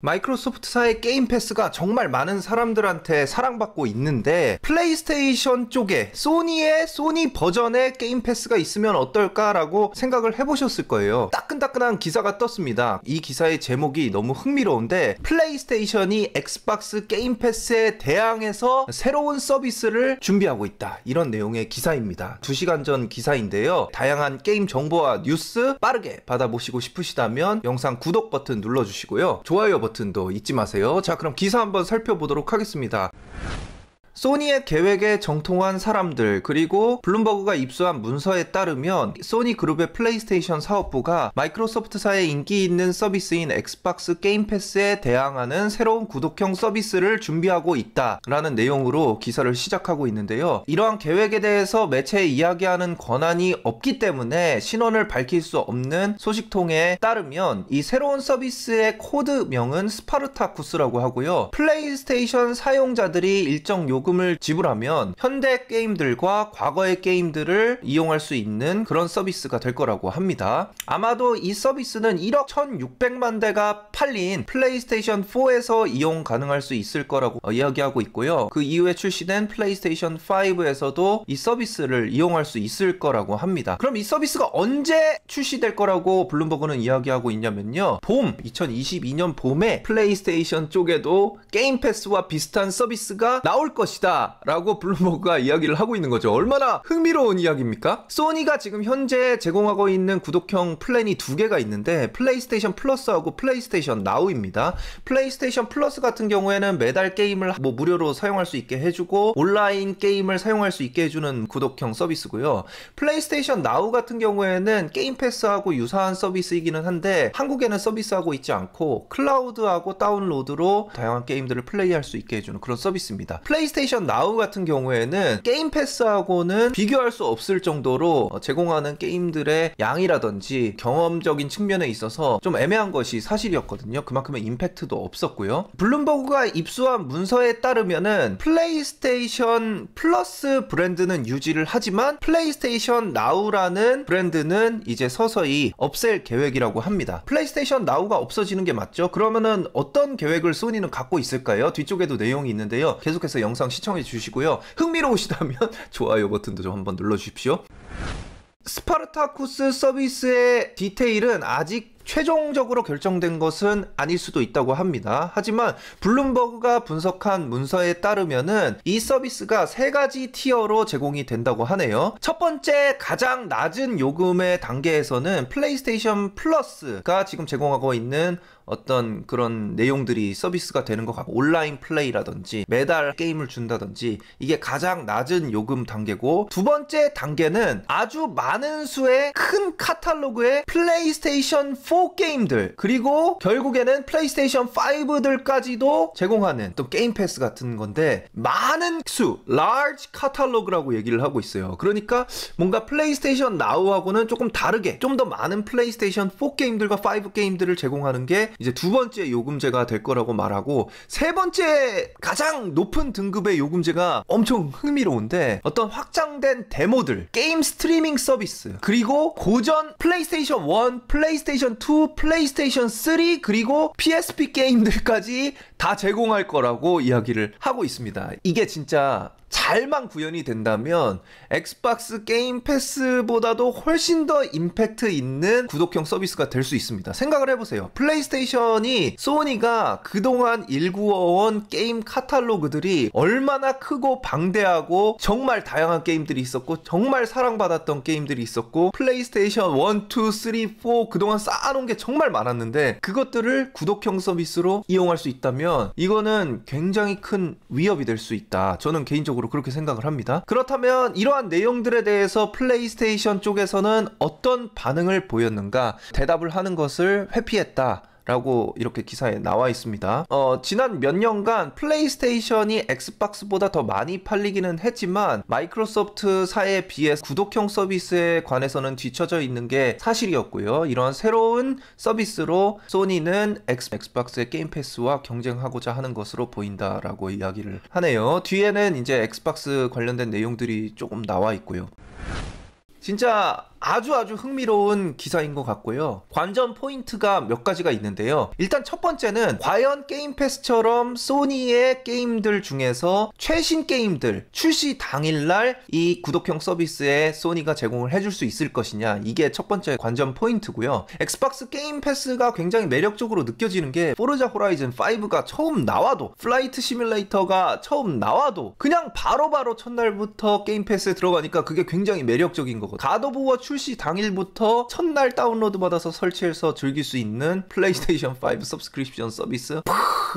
마이크로소프트사의 게임 패스가 정말 많은 사람들한테 사랑받고 있는데 플레이스테이션 쪽에 소니의 소니 버전의 게임 패스가 있으면 어떨까라고 생각을 해보셨을 거예요. 따끈따끈한 기사가 떴습니다. 이 기사의 제목이 너무 흥미로운데 플레이스테이션이 엑스박스 게임 패스에 대항해서 새로운 서비스를 준비하고 있다. 이런 내용의 기사입니다. 2시간 전 기사인데요. 다양한 게임 정보와 뉴스 빠르게 받아보시고 싶으시다면 영상 구독 버튼 눌러주시고요. 좋아요 버튼 버튼도 잊지 마세요. 자, 그럼 기사 한번 살펴보도록 하겠습니다. 소니의 계획에 정통한 사람들 그리고 블룸버그가 입수한 문서에 따르면 소니 그룹의 플레이스테이션 사업부가 마이크로소프트사의 인기 있는 서비스인 엑스박스 게임 패스에 대항하는 새로운 구독형 서비스를 준비하고 있다라는 내용으로 기사를 시작하고 있는데요. 이러한 계획에 대해서 매체에 이야기하는 권한이 없기 때문에 신원을 밝힐 수 없는 소식통에 따르면 이 새로운 서비스의 코드명은 스파르타쿠스라고 하고요. 플레이스테이션 사용자들이 일정 요금 요금을 지불하면 현대 게임들과 과거의 게임들을 이용할 수 있는 그런 서비스가 될 거라고 합니다. 아마도 이 서비스는 1억 1,600만 대가 팔린 플레이스테이션 4에서 이용 가능할 수 있을 거라고 어, 이야기하고 있고요. 그 이후에 출시된 플레이스테이션 5에서도 이 서비스를 이용할 수 있을 거라고 합니다. 그럼 이 서비스가 언제 출시될 거라고 블룸버그는 이야기하고 있냐면요. 봄 2022년 봄에 플레이스테이션 쪽에도 게임 패스와 비슷한 서비스가 나올 것이 것이다 라고 블룸버그가 이야기를 하고 있는 거죠. 얼마나 흥미로운 이야기입니까? 소니가 지금 현재 제공하고 있는 구독형 플랜이 두 개가 있는데 플레이스테이션 플러스하고 플레이스테이션 나우입니다. 플레이스테이션 플러스 같은 경우에는 매달 게임을 뭐 무료로 사용할 수 있게 해주고 온라인 게임을 사용할 수 있게 해주는 구독형 서비스고요. 플레이스테이션 나우 같은 경우에는 게임 패스하고 유사한 서비스이기는 한데 한국에는 서비스하고 있지 않고 클라우드하고 다운로드로 다양한 게임들을 플레이할 수 있게 해주는 그런 서비스입니다. 플레이스테이션 플레이스테이션 나우 같은 경우에는 게임 패스하고는 비교할 수 없을 정도로 어, 제공하는 게임들의 양이라든지 경험적인 측면에 있어서 좀 애매한 것이 사실이었거든요. 그만큼의 임팩트도 없었고요. 블룸버그가 입수한 문서에 따르면은 플레이스테이션 플러스 브랜드는 유지를 하지만 플레이스테이션 나우라는 브랜드는 이제 서서히 없앨 계획이라고 합니다. 플레이스테이션 나우가 없어지는 게 맞죠? 그러면은 어떤 계획을 소니는 갖고 있을까요? 뒤쪽에도 내용이 있는데요. 계속해서 영상 영상 시청해 주시고요. 흥미로우시다면 좋아요 버튼도 좀 한번 눌러주십시오. 스파르타쿠스 서비스의 디테일은 아직 최종적으로 결정된 것은 아닐 수도 있다고 합니다. 하지만 블룸버그가 분석한 문서에 따르면은 이 서비스가 세 가지 티어로 제공이 된다고 하네요. 첫 번째 가장 낮은 요금의 단계에서는 플레이스테이션 플러스가 지금 제공하고 있는 어떤 그런 내용들이 서비스가 되는 것 같고 온라인 플레이라든지 매달 게임을 준다든지 이게 가장 낮은 요금 단계고 두 번째 단계는 아주 많은 수의 큰 카탈로그의 플레이스테이션 4 게임들 그리고 결국에는 플레이스테이션 5들까지도 제공하는 또 게임 패스 같은 건데 많은 수 large 카탈로그라고 얘기를 하고 있어요. 그러니까 뭔가 플레이스테이션 나우하고는 조금 다르게 좀 더 많은 플레이스테이션 4 게임들과 5 게임들을 제공하는 게 이제 두 번째 요금제가 될 거라고 말하고 세 번째 가장 높은 등급의 요금제가 엄청 흥미로운데 어떤 확장된 데모들, 게임 스트리밍 서비스, 그리고 고전 플레이스테이션 1, 플레이스테이션 2, 플레이스테이션 3 그리고 PSP 게임들까지 다 제공할 거라고 이야기를 하고 있습니다. 이게 진짜 잘만 구현이 된다면 엑스박스 게임 패스보다도 훨씬 더 임팩트 있는 구독형 서비스가 될 수 있습니다. 생각을 해보세요. 플레이스테이션이 소니가 그동안 일구어온 게임 카탈로그들이 얼마나 크고 방대하고 정말 다양한 게임들이 있었고 정말 사랑받았던 게임들이 있었고 플레이스테이션 1, 2, 3, 4 그동안 쌓아놓은 게 정말 많았는데 그것들을 구독형 서비스로 이용할 수 있다면 이거는 굉장히 큰 위협이 될 수 있다. 저는 개인적으로 그렇게 그렇게 생각을 합니다. 그렇다면 이러한 내용들에 대해서 플레이스테이션 쪽에서는 어떤 반응을 보였는가 대답을 하는 것을 회피했다. 라고 이렇게 기사에 나와 있습니다. 어, 지난 몇 년간 플레이스테이션이 엑스박스보다 더 많이 팔리기는 했지만 마이크로소프트 사에 비해 구독형 서비스에 관해서는 뒤쳐져 있는 게 사실이었고요. 이러한 새로운 서비스로 소니는 엑스박스의 게임 패스와 경쟁하고자 하는 것으로 보인다라고 이야기를 하네요. 뒤에는 이제 엑스박스 관련된 내용들이 조금 나와 있고요. 진짜 아주 아주 흥미로운 기사인 것 같고요. 관전 포인트가 몇 가지가 있는데요. 일단 첫 번째는 과연 게임 패스처럼 소니의 게임들 중에서 최신 게임들 출시 당일날 이 구독형 서비스에 소니가 제공을 해줄 수 있을 것이냐 이게 첫 번째 관전 포인트고요. 엑스박스 게임 패스가 굉장히 매력적으로 느껴지는 게 포르자 호라이즌 5가 처음 나와도 플라이트 시뮬레이터가 처음 나와도 그냥 바로바로 바로 첫날부터 게임 패스에 들어가니까 그게 굉장히 매력적인 거거든요. 가도보워 출시 당일부터 첫날 다운로드 받아서 설치해서 즐길 수 있는 플레이스테이션 5 서브스크립션 서비스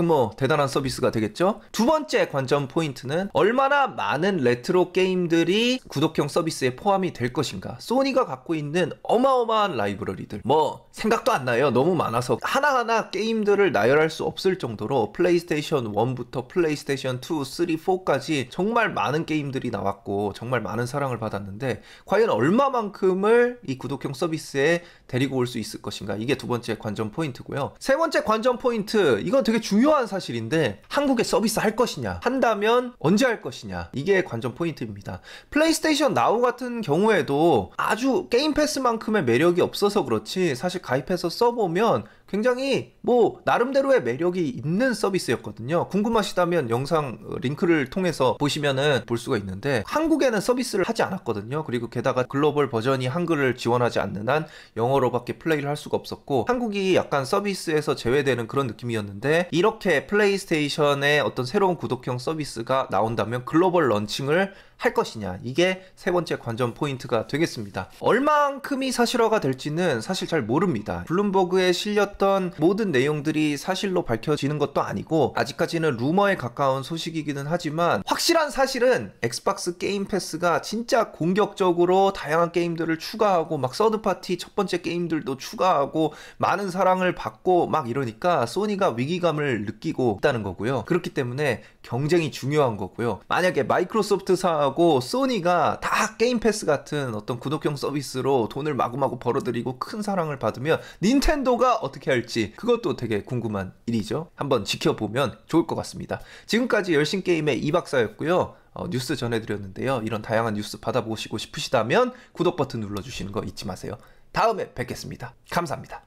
뭐 대단한 서비스가 되겠죠 두 번째 관전 포인트는 얼마나 많은 레트로 게임들이 구독형 서비스에 포함이 될 것인가 소니가 갖고 있는 어마어마한 라이브러리들 뭐 생각도 안 나요 너무 많아서 하나하나 게임들을 나열할 수 없을 정도로 플레이스테이션 1부터 플레이스테이션 2, 3, 4까지 정말 많은 게임들이 나왔고 정말 많은 사랑을 받았는데 과연 얼마만큼 사람을 이 구독형 서비스에 데리고 올 수 있을 것인가 이게 두 번째 관전 포인트고요 세 번째 관전 포인트 이건 되게 중요한 사실인데 한국에 서비스 할 것이냐 한다면 언제 할 것이냐 이게 관전 포인트입니다 플레이스테이션 나우 같은 경우에도 아주 게임 패스만큼의 매력이 없어서 그렇지 사실 가입해서 써보면 굉장히 뭐 나름대로의 매력이 있는 서비스였거든요. 궁금하시다면 영상 링크를 통해서 보시면은 볼 수가 있는데 한국에는 서비스를 하지 않았거든요. 그리고 게다가 글로벌 버전이 한글을 지원하지 않는 한 영어로밖에 플레이를 할 수가 없었고 한국이 약간 서비스에서 제외되는 그런 느낌이었는데 이렇게 플레이스테이션의 어떤 새로운 구독형 서비스가 나온다면 글로벌 런칭을 할 것이냐 이게 세 번째 관전 포인트가 되겠습니다. 얼만큼이 사실화가 될지는 사실 잘 모릅니다. 블룸버그에 실렸던 모든 내용들이 사실로 밝혀지는 것도 아니고 아직까지는 루머에 가까운 소식이기는 하지만 확실한 사실은 엑스박스 게임 패스가 진짜 공격적으로 다양한 게임들을 추가하고 막 서드 파티 첫 번째 게임들도 추가하고 많은 사랑을 받고 막 이러니까 소니가 위기감을 느끼고 있다는 거고요. 그렇기 때문에 경쟁이 중요한 거고요. 만약에 마이크로소프트사 불구하고 소니가 다 게임 패스 같은 어떤 구독형 서비스로 돈을 마구마구 벌어들이고 큰 사랑을 받으면 닌텐도가 어떻게 할지 그것도 되게 궁금한 일이죠. 한번 지켜보면 좋을 것 같습니다. 지금까지 열심 게임의 이 박사였고요. 어, 뉴스 전해드렸는데요. 이런 다양한 뉴스 받아보시고 싶으시다면 구독 버튼 눌러주시는 거 잊지 마세요. 다음에 뵙겠습니다. 감사합니다.